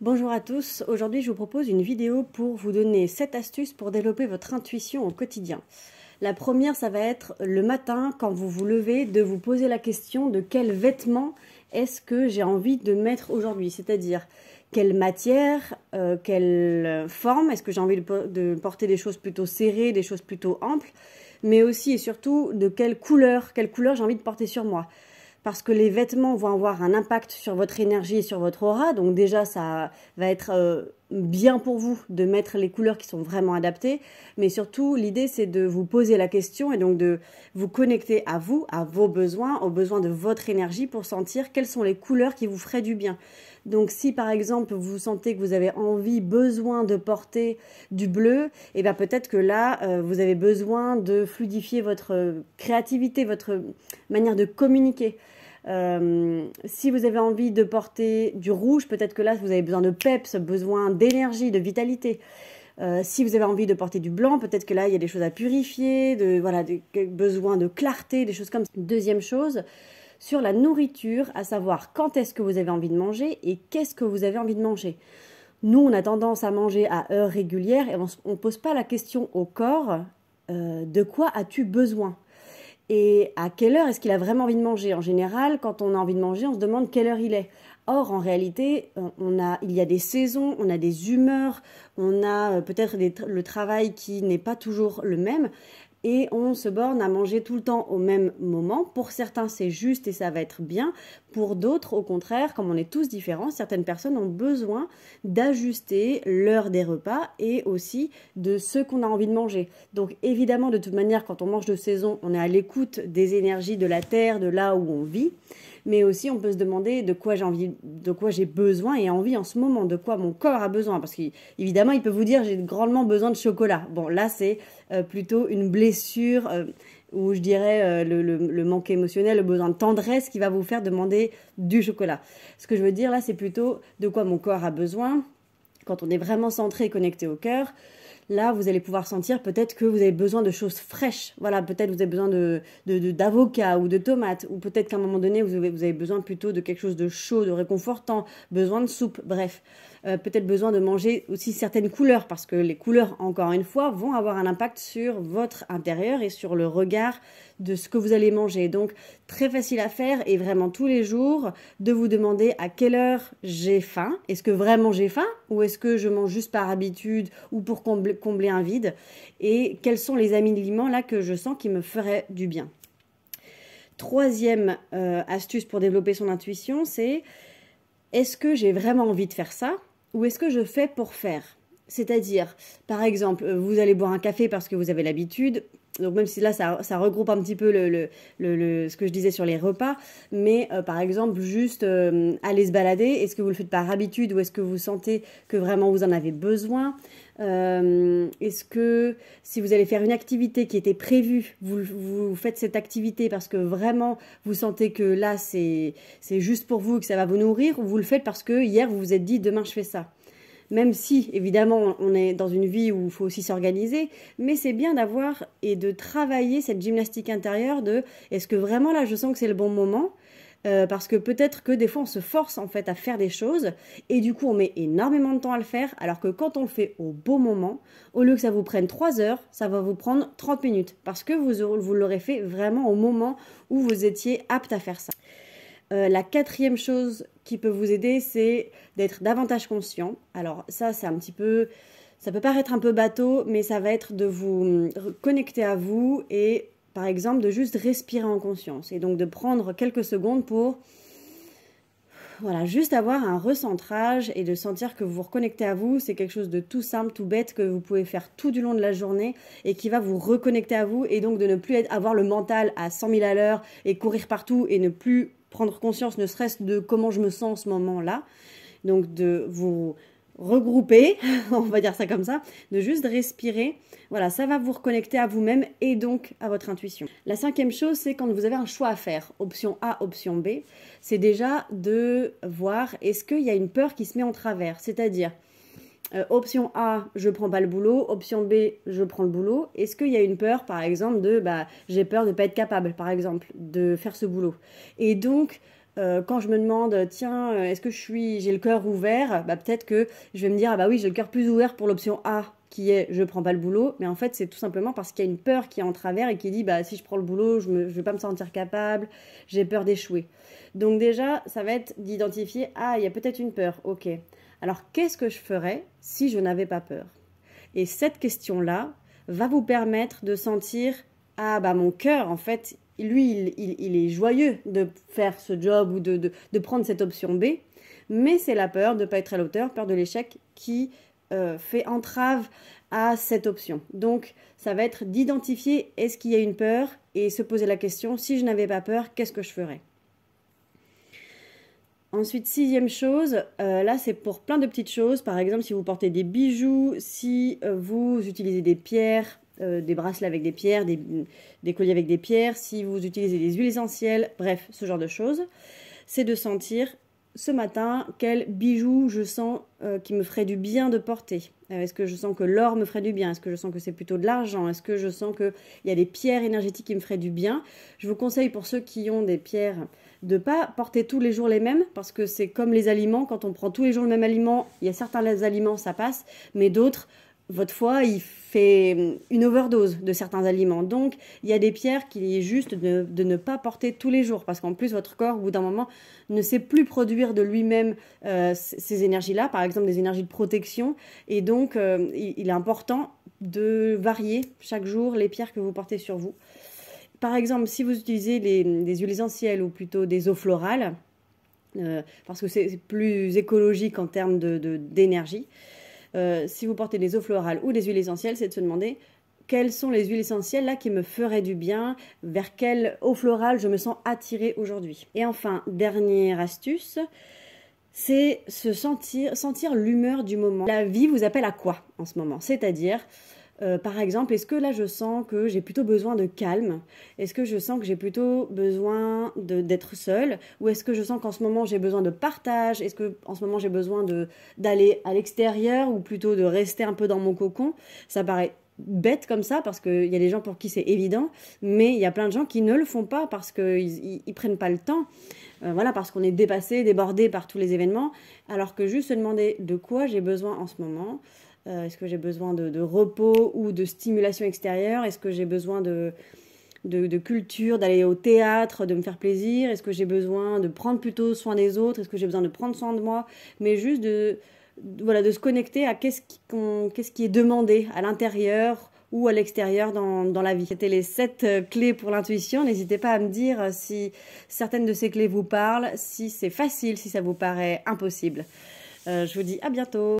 Bonjour à tous, aujourd'hui je vous propose une vidéo pour vous donner 7 astuces pour développer votre intuition au quotidien. La première, ça va être le matin, quand vous vous levez, de vous poser la question de quel vêtement est-ce que j'ai envie de mettre aujourd'hui C'est-à-dire, quelle matière, euh, quelle forme Est-ce que j'ai envie de, de, porter des choses plutôt serrées, des choses plutôt amples Mais aussi et surtout, de quelle couleur Quelle couleur j'ai envie de porter sur moi parce que les vêtements vont avoir un impact sur votre énergie et sur votre aura. Donc déjà, ça va être euh, bien pour vous de mettre les couleurs qui sont vraiment adaptées. Mais surtout, l'idée, c'est de vous poser la question et donc de vous connecter à vous, à vos besoins, aux besoins de votre énergie pour sentir quelles sont les couleurs qui vous feraient du bien. Donc si par exemple vous sentez que vous avez envie, besoin de porter du bleu, et eh bien peut-être que là euh, vous avez besoin de fluidifier votre euh, créativité, votre manière de communiquer. Euh, si vous avez envie de porter du rouge, peut-être que là vous avez besoin de peps, besoin d'énergie, de vitalité. si vous avez envie de porter du blanc, peut-être que là il y a des choses à purifier, de voilà, des besoins de clarté, des choses comme ça. Deuxième chose, sur la nourriture, à savoir quand est-ce que vous avez envie de manger et qu'est-ce que vous avez envie de manger. Nous, on a tendance à manger à heures régulières et on ne pose pas la question au corps euh, de quoi as-tu besoin et à quelle heure est-ce qu'il a vraiment envie de manger En général, quand on a envie de manger, on se demande quelle heure il est. Or, en réalité, il y a des saisons, on a des humeurs, on a euh, peut-être le travail qui n'est pas toujours le même et on se borne à manger tout le temps au même moment. Pour certains, c'est juste et ça va être bien. Pour d'autres, au contraire, comme on est tous différents, certaines personnes ont besoin d'ajuster l'heure des repas et aussi de ce qu'on a envie de manger. Donc évidemment, de toute manière, quand on mange de saison, on est à l'écoute des énergies de la terre, de là où on vit. Mais aussi, on peut se demander de quoi j'ai de quoi j'ai besoin et envie en ce moment, de quoi mon corps a besoin. Parce qu'évidemment, il peut vous dire j'ai grandement besoin de chocolat. Bon, là, c'est euh, plutôt une blessure. Euh, ou je dirais euh, le, manque émotionnel, le besoin de tendresse qui va vous faire demander du chocolat. Ce que je veux dire là, c'est plutôt de quoi mon corps a besoin quand on est vraiment centré et connecté au cœur. Là, vous allez pouvoir sentir peut-être que vous avez besoin de choses fraîches. Voilà, peut-être vous avez besoin de, d'avocats ou de tomates, ou peut-être qu'à un moment donné, vous vous avez besoin plutôt de quelque chose de chaud, de réconfortant, besoin de soupe, bref. Euh, peut-être besoin de manger aussi certaines couleurs, parce que les couleurs, encore une fois, vont avoir un impact sur votre intérieur et sur le regard de ce que vous allez manger. Donc, très facile à faire et vraiment tous les jours, de vous demander à quelle heure j'ai faim. Est-ce que vraiment j'ai faim ou est-ce que je mange juste par habitude ou pour combler, un vide Et quels sont les aliments là que je sens qui me feraient du bien Troisième euh, astuce pour développer son intuition, c'est est-ce que j'ai vraiment envie de faire ça ou est-ce que je fais pour faire C'est-à-dire, par exemple, vous allez boire un café parce que vous avez l'habitude, donc même si là ça, regroupe un petit peu le, ce que je disais sur les repas, mais euh, par exemple juste euh, aller se balader, est-ce que vous le faites par habitude ou est-ce que vous sentez que vraiment vous en avez besoin euh, Est-ce que si vous allez faire une activité qui était prévue, vous, faites cette activité parce que vraiment vous sentez que là c'est juste pour vous et que ça va vous nourrir ou vous le faites parce que hier vous vous êtes dit demain je fais ça même si évidemment on est dans une vie où il faut aussi s'organiser, mais c'est bien d'avoir et de travailler cette gymnastique intérieure de est-ce que vraiment là je sens que c'est le bon moment euh, parce que peut-être que des fois on se force en fait à faire des choses et du coup on met énormément de temps à le faire alors que quand on le fait au bon moment, au lieu que ça vous prenne 3 heures, ça va vous prendre 30 minutes parce que vous, vous l'aurez fait vraiment au moment où vous étiez apte à faire ça. Euh, la quatrième chose peut vous aider, c'est d'être davantage conscient. Alors ça, c'est un petit peu... Ça peut paraître un peu bateau, mais ça va être de vous euh, connecter à vous et, par exemple, de juste respirer en conscience. Et donc de prendre quelques secondes pour voilà, juste avoir un recentrage et de sentir que vous vous reconnectez à vous, c'est quelque chose de tout simple, tout bête que vous pouvez faire tout du long de la journée et qui va vous reconnecter à vous et donc de ne plus être, avoir le mental à 100 000 à l'heure et courir partout et ne plus prendre conscience ne serait-ce de comment je me sens en ce moment-là. Donc de vous regrouper, on va dire ça comme ça, de juste respirer. Voilà, ça va vous reconnecter à vous-même et donc à votre intuition. La cinquième chose, c'est quand vous avez un choix à faire, option A, option B, c'est déjà de voir est-ce qu'il y a une peur qui se met en travers, c'est-à-dire euh, option A, je prends pas le boulot, option B, je prends le boulot. Est-ce qu'il y a une peur, par exemple, de bah, j'ai peur de ne pas être capable, par exemple, de faire ce boulot Et donc, euh, quand je me demande, tiens, euh, est-ce que je suis, j'ai le cœur ouvert bah, Peut-être que je vais me dire, ah bah oui, j'ai le cœur plus ouvert pour l'option A qui est je prends pas le boulot, mais en fait c'est tout simplement parce qu'il y a une peur qui est en travers et qui dit bah si je prends le boulot, je ne vais pas me sentir capable, j'ai peur d'échouer. Donc déjà, ça va être d'identifier ah, il y a peut-être une peur. OK. Alors qu'est-ce que je ferais si je n'avais pas peur Et cette question-là va vous permettre de sentir ah bah mon cœur en fait lui il, est joyeux de faire ce job ou de, prendre cette option B, mais c'est la peur de ne pas être à l'auteur, peur de l'échec qui euh, fait entrave à cette option. Donc, ça va être d'identifier est-ce qu'il y a une peur et se poser la question si je n'avais pas peur, qu'est-ce que je ferais Ensuite, sixième chose, euh, là c'est pour plein de petites choses. Par exemple, si vous portez des bijoux, si euh, vous utilisez des pierres, euh, des bracelets avec des pierres, des, colliers avec des pierres, si vous utilisez des huiles essentielles, bref, ce genre de choses, c'est de sentir ce matin quel bijou je sens qui me ferait du bien de porter. Est-ce que je sens que l'or me ferait du bien Est-ce que je sens que c'est plutôt de l'argent Est-ce que je sens qu'il y a des pierres énergétiques qui me feraient du bien Je vous conseille pour ceux qui ont des pierres de pas porter tous les jours les mêmes parce que c'est comme les aliments quand on prend tous les jours le même aliment il y a certains aliments ça passe mais d'autres votre foie il fait mm, une overdose de certains aliments donc il y a des pierres qu'il est juste de, ne pas porter tous les jours parce qu'en plus votre corps au bout d'un moment ne sait plus produire de lui-même euh, ces énergies là par exemple des énergies de protection et donc euh, il est important de varier chaque jour les pierres que vous portez sur vous par exemple, si vous utilisez des huiles essentielles ou plutôt des eaux florales, euh, parce que c'est plus écologique en termes d'énergie, de, d'énergie, euh, si vous portez des eaux florales ou des huiles essentielles, c'est de se demander quelles sont les huiles essentielles là qui me feraient du bien, vers quelle eau florale je me sens attirée aujourd'hui. Et enfin, dernière astuce, c'est se sentir, sentir l'humeur du moment. La vie vous appelle à quoi en ce moment C'est-à-dire, euh, par exemple, est-ce que là je sens que j'ai plutôt besoin de calme Est-ce que je sens que j'ai plutôt besoin d'être seule Ou est-ce que je sens qu'en ce moment j'ai besoin de partage Est-ce que en ce moment j'ai besoin d'aller à l'extérieur ou plutôt de rester un peu dans mon cocon Ça paraît bête comme ça parce qu'il y a des gens pour qui c'est évident, mais il y a plein de gens qui ne le font pas parce qu'ils ne prennent pas le temps. Euh, voilà, parce qu'on est dépassé, débordé par tous les événements, alors que juste se demander de quoi j'ai besoin en ce moment, euh, est-ce que j'ai besoin de, repos ou de stimulation extérieure Est-ce que j'ai besoin de, de, culture, d'aller au théâtre, de me faire plaisir Est-ce que j'ai besoin de prendre plutôt soin des autres Est-ce que j'ai besoin de prendre soin de moi Mais juste de, voilà, de se connecter à qu'est-ce qui, est demandé à l'intérieur ou à l'extérieur dans, la vie. C'était les sept euh, clés pour l'intuition. N'hésitez pas à me dire euh, si certaines de ces clés vous parlent, si c'est facile, si ça vous paraît impossible. je vous dis à bientôt.